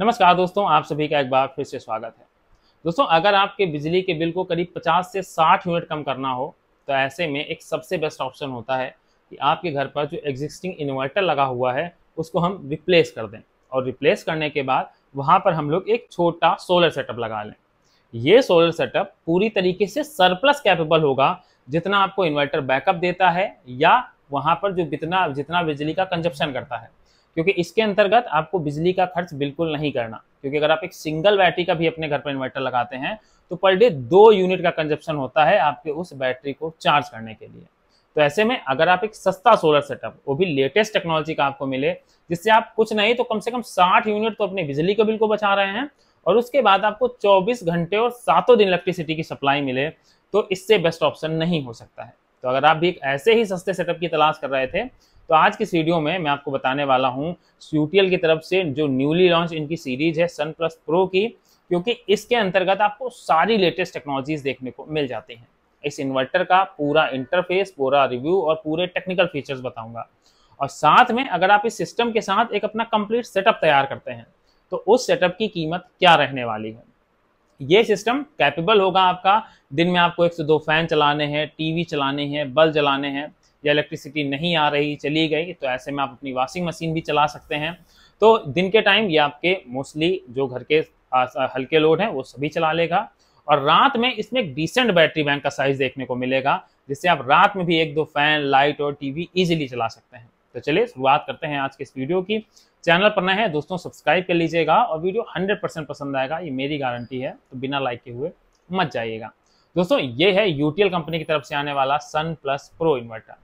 नमस्कार दोस्तों आप सभी का एक बार फिर से स्वागत है दोस्तों अगर आपके बिजली के बिल को करीब 50 से 60 यूनिट कम करना हो तो ऐसे में एक सबसे बेस्ट ऑप्शन होता है कि आपके घर पर जो एग्जिस्टिंग इन्वर्टर लगा हुआ है उसको हम रिप्लेस कर दें और रिप्लेस करने के बाद वहाँ पर हम लोग एक छोटा सोलर सेटअप लगा लें ये सोलर सेटअप पूरी तरीके से सरप्लस कैपेबल होगा जितना आपको इन्वर्टर बैकअप देता है या वहाँ पर जो जितना जितना बिजली का कंजप्शन करता है क्योंकि इसके अंतर्गत आपको बिजली का खर्च बिल्कुल नहीं करना क्योंकि अगर आप एक सिंगल बैटरी का भी अपने घर पर इन्वर्टर लगाते हैं तो पर डे दो यूनिट का कंजप्शन होता है आपके उस बैटरी को चार्ज करने के लिए तो ऐसे में अगर आप एक सस्ता सोलर सेटअप वो भी लेटेस्ट टेक्नोलॉजी का आपको मिले जिससे आप कुछ नहीं तो कम से कम 60 यूनिट तो अपने बिजली के बिल को बचा रहे हैं और उसके बाद आपको 24 घंटे और सातों दिन इलेक्ट्रिसिटी की सप्लाई मिले तो इससे बेस्ट ऑप्शन नहीं हो सकता है तो अगर आप भी एक ऐसे ही सस्ते सेटअप की तलाश कर रहे थे तो आज की इस वीडियो में मैं आपको बताने वाला हूँ यू की तरफ से जो न्यूली लॉन्च इनकी सीरीज है सन प्लस प्रो की क्योंकि इसके अंतर्गत आपको सारी लेटेस्ट टेक्नोलॉजीज देखने को मिल जाती हैं इस इन्वर्टर का पूरा इंटरफेस पूरा रिव्यू और पूरे टेक्निकल फीचर्स बताऊंगा और साथ में अगर आप इस सिस्टम के साथ एक अपना कंप्लीट सेटअप तैयार करते हैं तो उस सेटअप की कीमत क्या रहने वाली है ये सिस्टम कैपेबल होगा आपका दिन में आपको एक से दो फैन चलाने हैं टीवी चलाने हैं बल्ब जलाने हैं या इलेक्ट्रिसिटी नहीं आ रही चली गई तो ऐसे में आप अपनी वॉशिंग मशीन भी चला सकते हैं तो दिन के टाइम ये आपके मोस्टली जो घर के हल्के लोड हैं वो सभी चला लेगा और रात में इसमें एक डिसेंट बैटरी बैंक का साइज देखने को मिलेगा जिससे आप रात में भी एक दो फैन लाइट और टीवी इजीली चला सकते हैं तो चलिए शुरुआत करते हैं आज के इस वीडियो की चैनल पर नए हैं दोस्तों सब्सक्राइब कर लीजिएगा और वीडियो 100% पसंद आएगा ये मेरी गारंटी है तो बिना लाइक के हुए मत जाइएगा दोस्तों ये है यूटीएल कंपनी की तरफ से आने वाला सन प्लस प्रो इन्वर्टर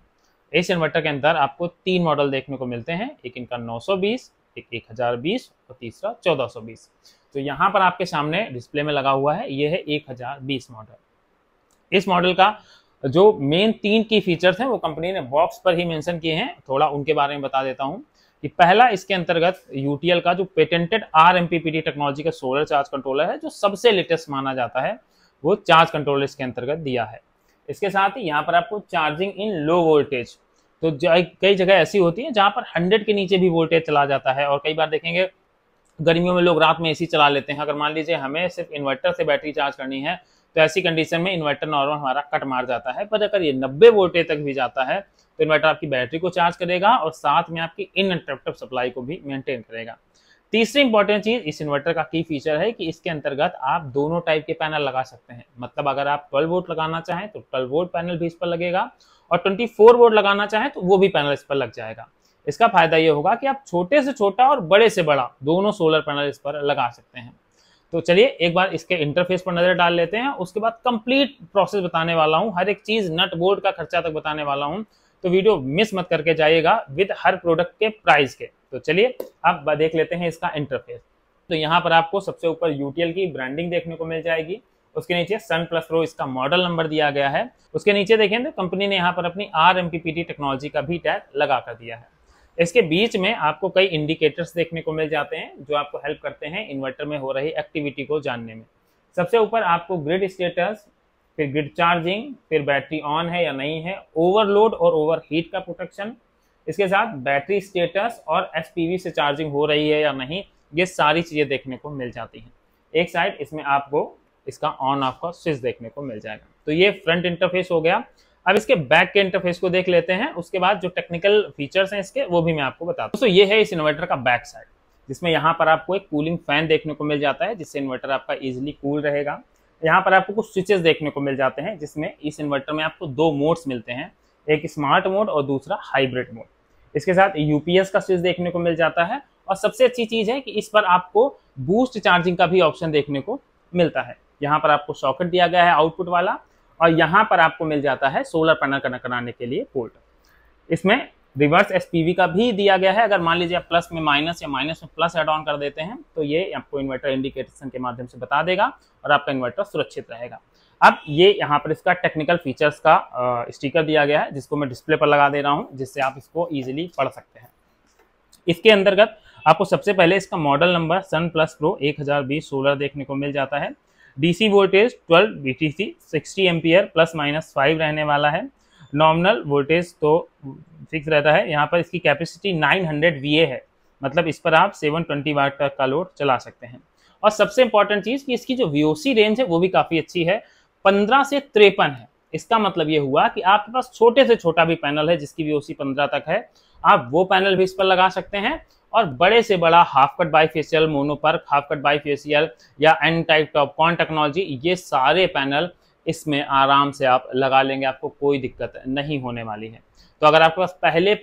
इस इन्वर्टर के अंदर आपको तीन मॉडल देखने को मिलते हैं एक इनका 920, एक 1020 और तीसरा 1420। तो यहाँ पर आपके सामने डिस्प्ले में लगा हुआ है ये है 1020 मॉडल इस मॉडल का जो मेन तीन की फीचर्स हैं वो कंपनी ने बॉक्स पर ही मेंशन किए हैं थोड़ा उनके बारे में बता देता हूँ कि पहला इसके अंतर्गत यूटीएल का जो पेटेंटेड आर एम टेक्नोलॉजी का सोलर चार्ज कंट्रोलर है जो सबसे लेटेस्ट माना जाता है वो चार्ज कंट्रोलर इसके अंतर्गत दिया है इसके साथ ही यहाँ पर आपको चार्जिंग इन लो वोल्टेज तो कई जगह ऐसी होती है जहाँ पर हंड्रेड के नीचे भी वोल्टेज चला जाता है और कई बार देखेंगे गर्मियों में लोग रात में एसी चला लेते हैं अगर मान लीजिए हमें सिर्फ इन्वर्टर से बैटरी चार्ज करनी है तो ऐसी कंडीशन में इन्वर्टर नॉर्मल हमारा कट मार जाता है पर अगर ये नब्बे वोल्टेज तक भी जाता है तो इन्वर्टर आपकी बैटरी को चार्ज करेगा और साथ में आपकी इन सप्लाई को भी मेनटेन करेगा तीसरी इंपॉर्टेंट चीज इस इन्वर्टर का की फीचर है कि इसके अंतर्गत आप दोनों टाइप के पैनल लगा सकते हैं मतलब अगर आप ट्वेल्व वोट लगाना चाहें तो ट्वेल्व वोट पैनल भी इस पर लगेगा और ट्वेंटी फोर वोट लगाना चाहें तो वो भी पैनल इस पर लग जाएगा इसका फायदा ये होगा कि आप छोटे से छोटा और बड़े से बड़ा दोनों सोलर पैनल इस पर लगा सकते हैं तो चलिए एक बार इसके इंटरफेस पर नजर डाल लेते हैं उसके बाद कंप्लीट प्रोसेस बताने वाला हूँ हर एक चीज नट बोर्ड का खर्चा तक बताने वाला हूँ तो वीडियो मिस मत करके जाइएगा विद हर प्रोडक्ट के प्राइस के तो चलिए अब देख लेते हैं इसका इंटरफेस तो यहाँ पर आपको सबसे ऊपर यूटीएल की ब्रांडिंग देखने को मिल जाएगी उसके नीचे सन प्लस प्रो इसका मॉडल नंबर दिया गया है उसके नीचे देखें तो कंपनी ने यहाँ पर अपनी आर टेक्नोलॉजी का भी टैग लगा कर दिया है इसके बीच में आपको कई इंडिकेटर्स देखने को मिल जाते हैं जो आपको हेल्प करते हैं इन्वर्टर में हो रही एक्टिविटी को जानने में सबसे ऊपर आपको ग्रिड स्टेटस फिर ग्रिड चार्जिंग फिर बैटरी ऑन है या नहीं है ओवरलोड और ओवरहीट का प्रोटेक्शन इसके साथ बैटरी स्टेटस और एस से चार्जिंग हो रही है या नहीं ये सारी चीज़ें देखने को मिल जाती हैं एक साइड इसमें आपको इसका ऑन ऑफ का स्विच देखने को मिल जाएगा तो ये फ्रंट इंटरफेस हो गया अब इसके बैक के इंटरफेस को देख लेते हैं उसके बाद जो टेक्निकल फीचर्स हैं इसके वो भी मैं आपको बताता हूँ तो ये है इस इन्वर्टर का बैक साइड जिसमें यहाँ पर आपको एक कूलिंग फैन देखने को मिल जाता है जिससे इन्वर्टर आपका ईजिली कूल रहेगा यहाँ पर आपको कुछ स्विचेस देखने को मिल जाते हैं जिसमें इस इन्वर्टर में आपको दो मोड्स मिलते हैं एक स्मार्ट मोड और दूसरा हाइब्रिड मोड इसके साथ यूपीएस का स्विच देखने को मिल जाता है और सबसे अच्छी चीज़ है कि इस पर आपको बूस्ट चार्जिंग का भी ऑप्शन देखने को मिलता है यहाँ पर आपको सॉकेट दिया गया है आउटपुट वाला और यहाँ पर आपको मिल जाता है सोलर पैनल कनेक्ट कराने के लिए पोर्ट इसमें रिवर्स एस का भी दिया गया है अगर मान लीजिए आप प्लस में माइनस या माइनस में प्लस एड ऑन कर देते हैं तो ये आपको इन्वर्टर इंडिकेशन के माध्यम से बता देगा और आपका इन्वर्टर सुरक्षित रहेगा अब ये यहाँ पर इसका टेक्निकल फीचर्स का स्टिकर दिया गया है जिसको मैं डिस्प्ले पर लगा दे रहा हूँ जिससे आप इसको ईजिली पढ़ सकते हैं इसके अंतर्गत आपको सबसे पहले इसका model number Sun Plus Pro एक सोलर देखने को मिल जाता है DC voltage 12 T C sixty plus minus five रहने वाला है नॉमिनल वोल्टेज तो फिक्स रहता है यहाँ पर इसकी कैपेसिटी 900 हंड्रेड है मतलब इस पर आप 720 वाट का लोड चला सकते हैं और सबसे इंपॉर्टेंट चीज़ कि इसकी जो वी रेंज है वो भी काफ़ी अच्छी है पंद्रह से त्रेपन है इसका मतलब ये हुआ कि आपके पास छोटे से छोटा भी पैनल है जिसकी भी ओसी पंद्रह तक है आप वो पैनल भी इस पर लगा सकते हैं और बड़े से बड़ा half cut bifacial mono PERC half cut bifacial या N type TOPCon technology ये सारे पैनल इसमें आराम से आप लगा लेंगे आपको कोई दिक्कत नहीं होने वाली है तो अगर आपके पास पहले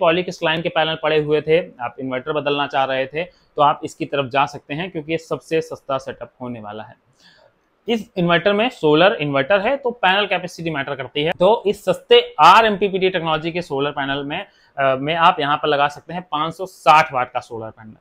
लाइन के पैनल पड़े हुए थे आप इन्वर्टर बदलना चाह रहे थे तो आप इसकी तरफ जा सकते हैं क्योंकि ये सबसे सस्ता सेटअप होने वाला है इस इन्वर्टर में सोलर इन्वर्टर है तो पैनल कैपेसिटी मैटर करती है तो इस सस्ते आर एमपीपीटी टेक्नोलॉजी के सोलर पैनल में आ, में आप यहाँ पर लगा सकते हैं 560 वाट का सोलर पैनल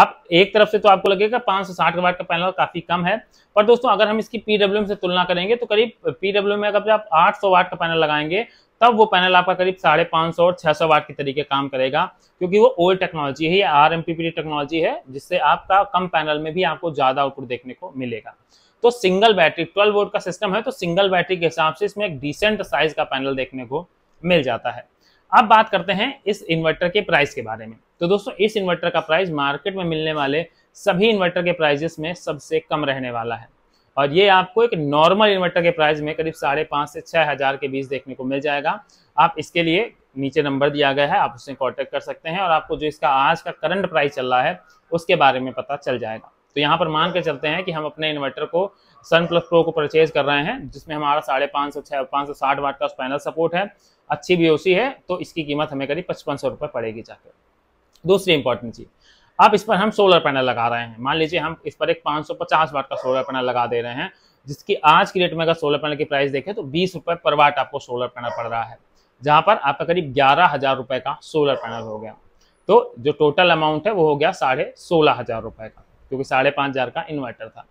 आप एक तरफ से तो आपको लगेगा 560 वाट का पैनल काफी कम है पर दोस्तों अगर हम इसकी पीडब्ल्यू से तुलना करेंगे तो करीब पीडब्ल्यू में अगर आप 800 वाट का पैनल लगाएंगे तब वो पैनल आपका करीब साढ़े पाँच सौ और छः सौ वाट के तरीके काम करेगा क्योंकि वो ओल्ड टेक्नोलॉजी है ये आर टेक्नोलॉजी है जिससे आपका कम पैनल में भी आपको ज़्यादा आउटपुट देखने को मिलेगा तो सिंगल बैटरी ट्वेल्व वोल्ट का सिस्टम है तो सिंगल बैटरी के हिसाब से इसमें एक डिसेंट साइज का पैनल देखने को मिल जाता है अब बात करते हैं इस इन्वर्टर के प्राइस के बारे में तो दोस्तों इस इन्वर्टर का प्राइस मार्केट में मिलने वाले सभी इन्वर्टर के प्राइजेस में सबसे कम रहने वाला है और ये आपको एक नॉर्मल इन्वर्टर के प्राइस में करीब साढ़े पाँच से छः हज़ार के बीच देखने को मिल जाएगा आप इसके लिए नीचे नंबर दिया गया है आप उससे कॉन्टैक्ट कर सकते हैं और आपको जो इसका आज का करंट प्राइस चल रहा है उसके बारे में पता चल जाएगा तो यहाँ पर मान के चलते हैं कि हम अपने इन्वर्टर को सन प्लस प्रो को परचेज कर रहे हैं जिसमें हमारा साढ़े पाँच सौ छः पाँच सौ साठ वाट का पैनल सपोर्ट है अच्छी बी है तो इसकी कीमत हमें करीब पचपन सौ रुपये पड़ेगी जाकर दूसरी इंपॉर्टेंट चीज़ अब इस पर हम सोलर पैनल लगा रहे हैं मान लीजिए हम इस पर एक 550 वाट का सोलर पैनल लगा दे रहे हैं जिसकी आज की रेट में अगर सोलर पैनल की प्राइस देखें तो बीस रुपये पर वाट आपको सोलर पैनल पड़ रहा है जहाँ पर आपका करीब ग्यारह हज़ार रुपये का सोलर पैनल हो गया तो जो टोटल अमाउंट है वो हो गया साढ़े सोलह हज़ार रुपये का क्योंकि साढ़े पाँच हज़ार का इन्वर्टर था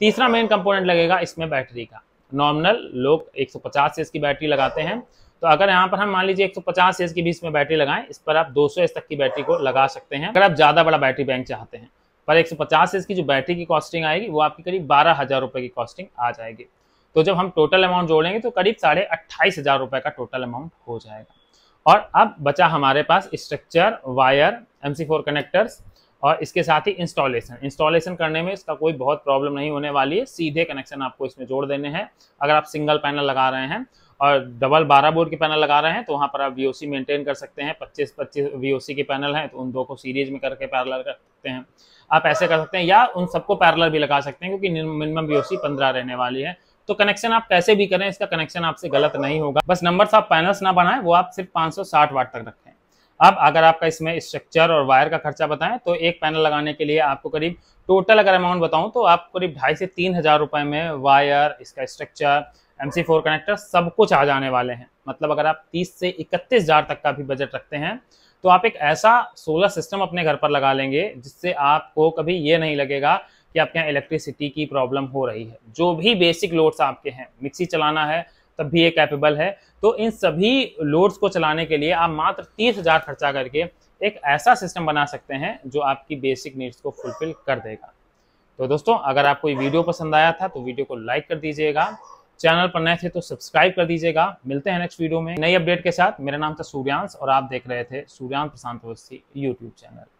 तीसरा मेन कंपोनेंट लगेगा इसमें बैटरी का नॉर्मल लोग 150 सौ पचास की बैटरी लगाते हैं तो अगर यहाँ पर हम मान लीजिए 150 सौ के बीच में बैटरी लगाएं इस पर आप 200 एस तक की बैटरी को लगा सकते हैं अगर आप ज़्यादा बड़ा बैटरी बैंक चाहते हैं पर 150 सौ की जो बैटरी की कॉस्टिंग आएगी वो आपकी करीब बारह हज़ार रुपए की कॉस्टिंग आ जाएगी तो जब हम टोटल अमाउंट जोड़ेंगे तो करीब साढ़े अट्ठाईस हज़ार रुपए का टोटल अमाउंट हो जाएगा और अब बचा हमारे पास स्ट्रक्चर वायर एम कनेक्टर्स और इसके साथ ही इंस्टॉलेशन इंस्टॉलेशन करने में इसका कोई बहुत प्रॉब्लम नहीं होने वाली है सीधे कनेक्शन आपको इसमें जोड़ देने हैं अगर आप सिंगल पैनल लगा रहे हैं और डबल बारह बोर्ड के पैनल लगा रहे हैं तो वहाँ पर आप वी मेंटेन कर सकते हैं पच्चीस पच्चीस वी के पैनल हैं तो उन दो को सीरीज में करके पैरल कर सकते हैं आप ऐसे कर सकते हैं या उन सबको पैरलर भी लगा सकते हैं क्योंकि मिनिमम वी ओ रहने वाली है तो कनेक्शन आप कैसे भी करें इसका कनेक्शन आपसे गलत नहीं होगा बस नंबर आप पैनल्स ना बनाएं वो आप सिर्फ पाँच वाट तक रखें अब अगर आपका इसमें स्ट्रक्चर और वायर का खर्चा बताएं तो एक पैनल लगाने के लिए आपको करीब टोटल अगर अमाउंट बताऊं तो आप करीब ढाई से तीन हज़ार रुपए में वायर इसका structure M C four connector सब कुछ आ जाने वाले हैं मतलब अगर आप 30 से इकतीस हज़ार तक का भी बजट रखते हैं तो आप एक ऐसा सोलर सिस्टम अपने घर पर लगा लेंगे जिससे आपको कभी ये नहीं लगेगा कि आपके यहाँ इलेक्ट्रिसिटी की प्रॉब्लम हो रही है जो भी बेसिक लोड्स आपके हैं मिक्सी चलाना है तब भी ये कैपेबल है तो इन सभी लोड्स को चलाने के लिए आप मात्र तीस हज़ार खर्चा करके एक ऐसा सिस्टम बना सकते हैं जो आपकी बेसिक नीड्स को फुलफिल कर देगा तो दोस्तों अगर आपको ये वीडियो पसंद आया था तो वीडियो को लाइक कर दीजिएगा चैनल पर नए थे तो सब्सक्राइब कर दीजिएगा मिलते हैं नेक्स्ट वीडियो में नई अपडेट के साथ मेरा नाम था सूर्यांश और आप देख रहे थे सूर्यांश प्रशांत अवस्थी यूट्यूब चैनल